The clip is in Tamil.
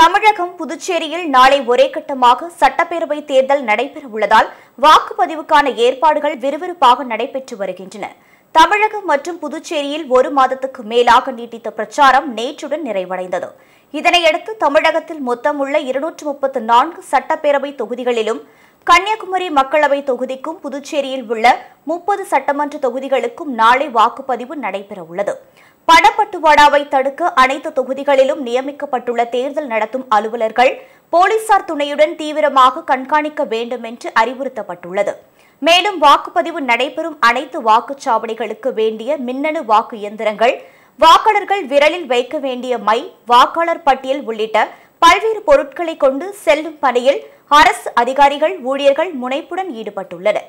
தமிழகம் புதுச்சேரியில் நாளை ஒரே கட்டமாக சட்டப்பேரவை தேர்தல் நடைபெற உள்ளதால் வாக்குப்பதிவுக்கான ஏற்பாடுகள் விறுவிறுப்பாக நடைபெற்று வருகின்றன தமிழகம் மற்றும் புதுச்சேரியில் ஒரு மாதத்துக்கு மேலாக நீட்டித்த பிரச்சாரம் நேற்றுடன் நிறைவடைந்தது இதனையடுத்து தமிழகத்தில் மொத்தம் உள்ள இருநூற்று முப்பத்து நான்கு சட்டப்பேரவை தொகுதிகளிலும் கன்னியாகுமரி மக்களவை தொகுதிக்கும் புதுச்சேரியில் உள்ள முப்பது சட்டமன்ற தொகுதிகளுக்கும் நாளை வாக்குப்பதிவு நடைபெறவுள்ளது பணப்பட்டுவாடாவை தடுக்க அனைத்து தொகுதிகளிலும் நியமிக்கப்பட்டுள்ள தேர்தல் நடத்தும் அலுவலர்கள் போலீசார் துணையுடன் தீவிரமாக கண்காணிக்க வேண்டும் என்று அறிவுறுத்தப்பட்டுள்ளது மேலும் வாக்குப்பதிவு நடைபெறும் அனைத்து வாக்குச்சாவடிகளுக்கு வேண்டிய மின்னணு வாக்கு இயந்திரங்கள் வாக்காளர்கள் விரலில் வைக்க வேண்டிய மை வாக்காளர் பட்டியல் உள்ளிட்ட பல்வேறு பொருட்களை கொண்டு செல்லும் பணியில் அரசு அதிகாரிகள் ஊழியர்கள் முனைப்புடன் ஈடுபட்டுள்ளனர்